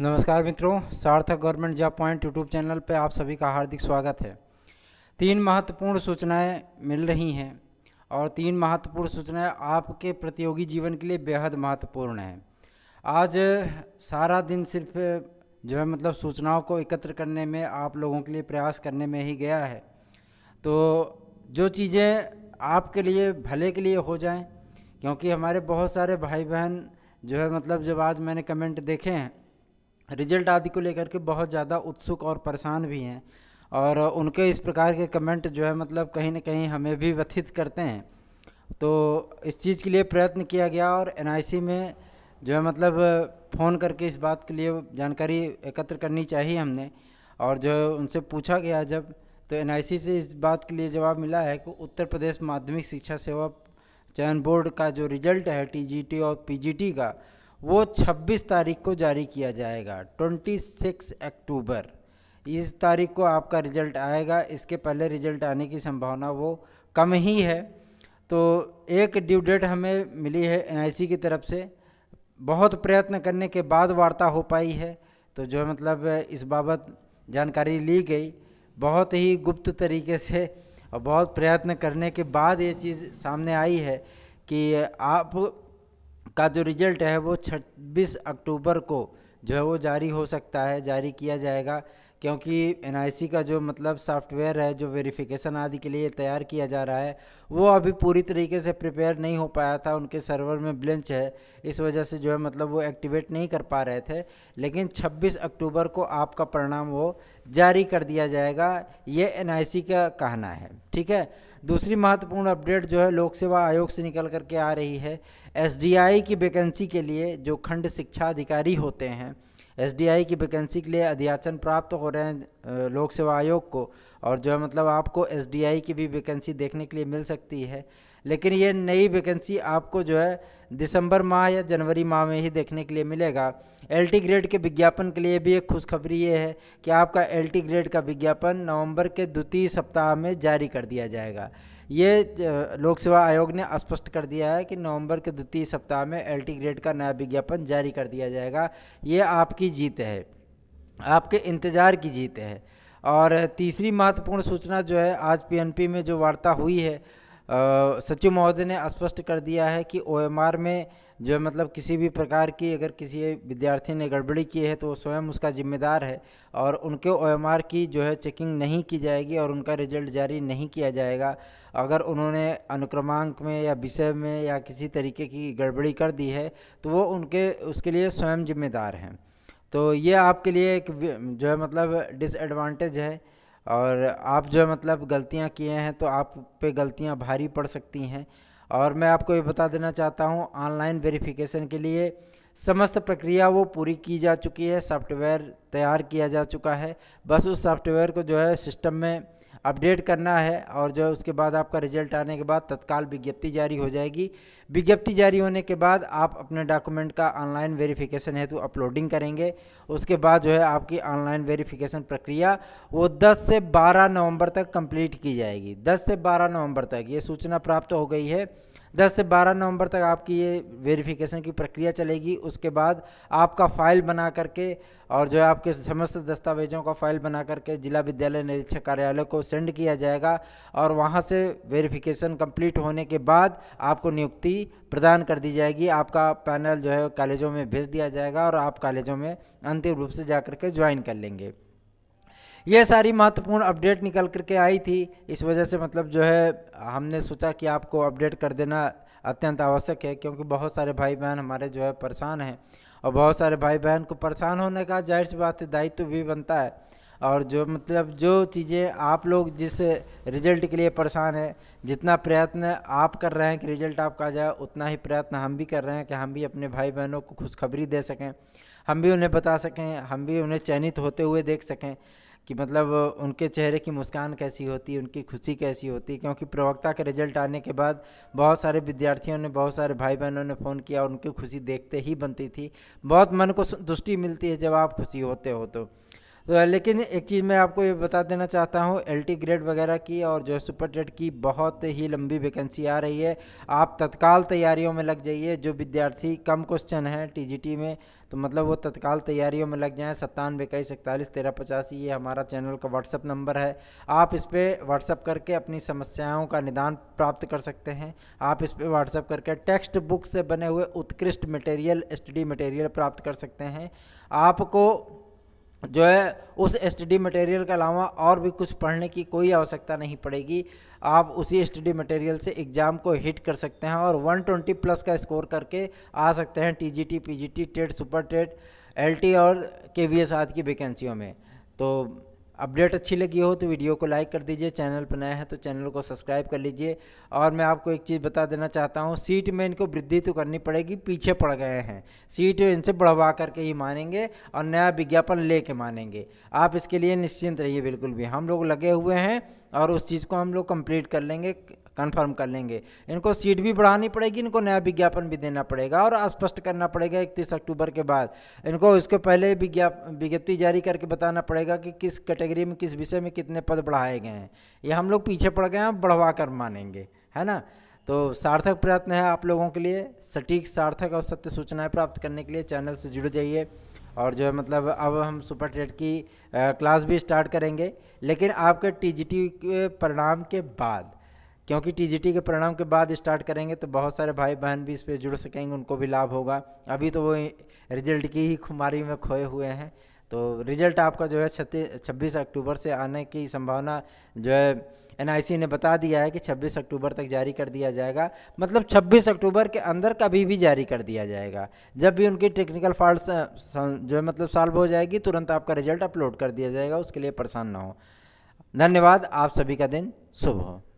नमस्कार मित्रों Sarthak government job point YouTube channel पर आप सभी का हार्दिक स्वागत है तीन महत्वपूर्ण सूचनाएं मिल रही हैं और तीन महत्वपूर्ण सूचनाएं आपके प्रतियोगी जीवन के लिए बेहद महत्वपूर्ण हैं आज सारा दिन सिर्फ जो है मतलब सूचनाओं को एकत्र करने में आप लोगों के लिए प्रयास करने में ही गया है तो जो चीज़ें आपके लिए भले के लिए हो जाएं क्योंकि हमारे बहुत सारे भाई बहन जो है मतलब जब आज मैंने कमेंट देखे हैं रिजल्ट आदि को लेकर के बहुत ज़्यादा उत्सुक और परेशान भी हैं और उनके इस प्रकार के कमेंट जो है मतलब कहीं ना कहीं हमें भी व्यथित करते हैं तो इस चीज़ के लिए प्रयत्न किया गया और एन में जो है मतलब फ़ोन करके इस बात के लिए जानकारी एकत्र करनी चाहिए हमने और जो है उनसे पूछा गया जब तो एन से इस बात के लिए जवाब मिला है कि उत्तर प्रदेश माध्यमिक शिक्षा सेवा चयन बोर्ड का जो रिजल्ट है टी और पी का वो 26 तारीख को जारी किया जाएगा 26 अक्टूबर इस तारीख को आपका रिजल्ट आएगा इसके पहले रिजल्ट आने की संभावना वो कम ही है तो एक ड्यू डेट हमें मिली है एन की तरफ से बहुत प्रयत्न करने के बाद वार्ता हो पाई है तो जो मतलब इस बाबत जानकारी ली गई बहुत ही गुप्त तरीके से और बहुत प्रयत्न करने के बाद ये चीज़ सामने आई है कि आप का जो रिज़ल्ट है वो छब्बीस अक्टूबर को जो है वो जारी हो सकता है जारी किया जाएगा क्योंकि एन का जो मतलब सॉफ्टवेयर है जो वेरिफिकेशन आदि के लिए तैयार किया जा रहा है वो अभी पूरी तरीके से प्रिपेयर नहीं हो पाया था उनके सर्वर में ब्लेंच है इस वजह से जो है मतलब वो एक्टिवेट नहीं कर पा रहे थे लेकिन 26 अक्टूबर को आपका परिणाम वो जारी कर दिया जाएगा ये एन का कहना है ठीक है दूसरी महत्वपूर्ण अपडेट जो है लोक सेवा आयोग से निकल करके आ रही है एस की वैकेंसी के लिए जो खंड शिक्षा अधिकारी होते हैं एसडीआई की वैकेंसी के लिए अध्याचन प्राप्त हो रहे हैं लोक सेवा आयोग को और जो है मतलब आपको एसडीआई की भी वैकेंसी देखने के लिए मिल सकती है लेकिन ये नई वैकेंसी आपको जो है दिसंबर माह या जनवरी माह में ही देखने के लिए मिलेगा एलटी ग्रेड के विज्ञापन के लिए भी एक खुशखबरी ये है कि आपका एलटी ग्रेड का विज्ञापन नवंबर के द्वितीय सप्ताह में जारी कर दिया जाएगा ये लोक सेवा आयोग ने स्पष्ट कर दिया है कि नवंबर के द्वितीय सप्ताह में एल ग्रेड का नया विज्ञापन जारी कर दिया जाएगा ये आपकी जीत है आपके इंतज़ार की जीत है और तीसरी महत्वपूर्ण सूचना जो है आज पीएनपी में जो वार्ता हुई है सचिव महोदय ने स्पष्ट कर दिया है कि ओएमआर में जो मतलब किसी भी प्रकार की अगर किसी विद्यार्थी ने गड़बड़ी की है तो वो स्वयं उसका जिम्मेदार है और उनके ओएमआर की जो है चेकिंग नहीं की जाएगी और उनका रिजल्ट जारी नहीं किया जाएगा अगर उन्होंने अनुक्रमांक में या विषय में या किसी तरीके की गड़बड़ी कर दी है तो वो उनके उसके लिए स्वयं जिम्मेदार हैं तो ये आपके लिए एक जो है मतलब डिसएडवांटेज है और आप जो मतलब गलतियाँ किए हैं तो आप पे गलतियाँ भारी पड़ सकती हैं और मैं आपको ये बता देना चाहता हूँ ऑनलाइन वेरिफिकेशन के लिए समस्त प्रक्रिया वो पूरी की जा चुकी है सॉफ्टवेयर तैयार किया जा चुका है बस उस सॉफ्टवेयर को जो है सिस्टम में अपडेट करना है और जो है उसके बाद आपका रिजल्ट आने के बाद तत्काल विज्ञप्ति जारी हो जाएगी विज्ञप्ति जारी होने के बाद आप अपने डॉक्यूमेंट का ऑनलाइन वेरिफिकेशन हेतु अपलोडिंग करेंगे उसके बाद जो है आपकी ऑनलाइन वेरिफिकेशन प्रक्रिया वो 10 से 12 नवंबर तक कंप्लीट की जाएगी 10 से 12 नवंबर तक ये सूचना प्राप्त हो गई है 10 से 12 नवंबर तक आपकी ये वेरिफिकेशन की प्रक्रिया चलेगी उसके बाद आपका फाइल बना करके और जो है आपके समस्त दस्तावेजों का फाइल बना करके जिला विद्यालय निरीक्षक कार्यालय को सेंड किया जाएगा और वहाँ से वेरिफिकेशन कंप्लीट होने के बाद आपको नियुक्ति प्रदान कर दी जाएगी आपका पैनल जो है कॉलेजों में भेज दिया जाएगा और आप कॉलेजों में अंतिम रूप से जा के ज्वाइन कर लेंगे ये सारी महत्वपूर्ण अपडेट निकल करके आई थी इस वजह से मतलब जो है हमने सोचा कि आपको अपडेट कर देना अत्यंत आवश्यक है क्योंकि बहुत सारे भाई बहन हमारे जो है परेशान हैं और बहुत सारे भाई बहन को परेशान होने का जाहिर सी बात है दायित्व तो भी बनता है और जो मतलब जो चीज़ें आप लोग जिस रिजल्ट के लिए परेशान हैं जितना प्रयत्न आप कर रहे हैं कि रिजल्ट आपका आ जाए उतना ही प्रयत्न हम भी कर रहे हैं कि हम भी अपने भाई बहनों को खुशखबरी दे सकें हम भी उन्हें बता सकें हम भी उन्हें चयनित होते हुए देख सकें कि मतलब उनके चेहरे की मुस्कान कैसी होती उनकी खुशी कैसी होती क्योंकि प्रवक्ता के रिजल्ट आने के बाद बहुत सारे विद्यार्थियों ने बहुत सारे भाई बहनों ने फ़ोन किया और उनकी खुशी देखते ही बनती थी बहुत मन को संतुष्टि मिलती है जब आप खुशी होते हो तो तो लेकिन एक चीज़ मैं आपको ये बता देना चाहता हूँ एल ग्रेड वगैरह की और जो सुपर टेट की बहुत ही लंबी वैकेंसी आ रही है आप तत्काल तैयारियों में लग जाइए जो विद्यार्थी कम क्वेश्चन है टी में तो मतलब वो तत्काल तैयारियों में लग जाएँ सत्तानवे इक्कीस इकतालीस तेरह पचासी ये हमारा चैनल का व्हाट्सअप नंबर है आप इस पर व्हाट्सअप करके अपनी समस्याओं का निदान प्राप्त कर सकते हैं आप इस पर व्हाट्सअप करके टेक्स्ट बुक से बने हुए उत्कृष्ट मटेरियल स्टडी मटेरियल प्राप्त कर सकते हैं आपको जो है उस स्टडी मटेरियल के अलावा और भी कुछ पढ़ने की कोई आवश्यकता नहीं पड़ेगी आप उसी स्टडी मटेरियल से एग्ज़ाम को हिट कर सकते हैं और 120 प्लस का स्कोर करके आ सकते हैं TGT, PGT, TET super TET LT और केवीएस आदि की वैकेंसियों में तो अपडेट अच्छी लगी हो तो वीडियो को लाइक कर दीजिए चैनल पर नया है तो चैनल को सब्सक्राइब कर लीजिए और मैं आपको एक चीज़ बता देना चाहता हूँ सीट में इनको वृद्धि तो करनी पड़ेगी पीछे पड़ गए हैं सीट इनसे बढ़वा करके ही मानेंगे और नया विज्ञापन ले के मानेंगे आप इसके लिए निश्चिंत रहिए बिल्कुल भी हम लोग लगे हुए हैं और उस चीज़ को हम लोग कंप्लीट कर लेंगे कन्फर्म कर लेंगे इनको सीट भी बढ़ानी पड़ेगी इनको नया विज्ञापन भी देना पड़ेगा और स्पष्ट करना पड़ेगा इकतीस अक्टूबर के बाद इनको इसके पहले विज्ञप्ति जारी करके बताना पड़ेगा कि किस कैटेगरी में किस विषय में कितने पद बढ़ाए गए हैं ये हम लोग पीछे पड़ गए हैं बढ़वा कर मानेंगे है ना तो सार्थक प्रयत्न है आप लोगों के लिए सटीक सार्थक और सत्य सूचनाएँ प्राप्त करने के लिए चैनल से जुड़ जाइए और जो है मतलब अब हम सुपर टेट की क्लास भी स्टार्ट करेंगे लेकिन आपके टी के परिणाम के बाद क्योंकि टीजीटी के परिणाम के बाद स्टार्ट करेंगे तो बहुत सारे भाई बहन भी इस पर जुड़ सकेंगे उनको भी लाभ होगा अभी तो वो रिजल्ट की ही खुमारी में खोए हुए हैं तो रिजल्ट आपका जो है छत्तीस छब्बीस अक्टूबर से आने की संभावना जो है एनआईसी ने बता दिया है कि 26 अक्टूबर तक जारी कर दिया जाएगा मतलब 26 अक्टूबर के अंदर कभी भी जारी कर दिया जाएगा जब भी उनकी टेक्निकल फॉल्ट जो है मतलब सॉल्व हो जाएगी तुरंत आपका रिजल्ट अपलोड कर दिया जाएगा उसके लिए परेशान ना हो धन्यवाद आप सभी का दिन शुभ हो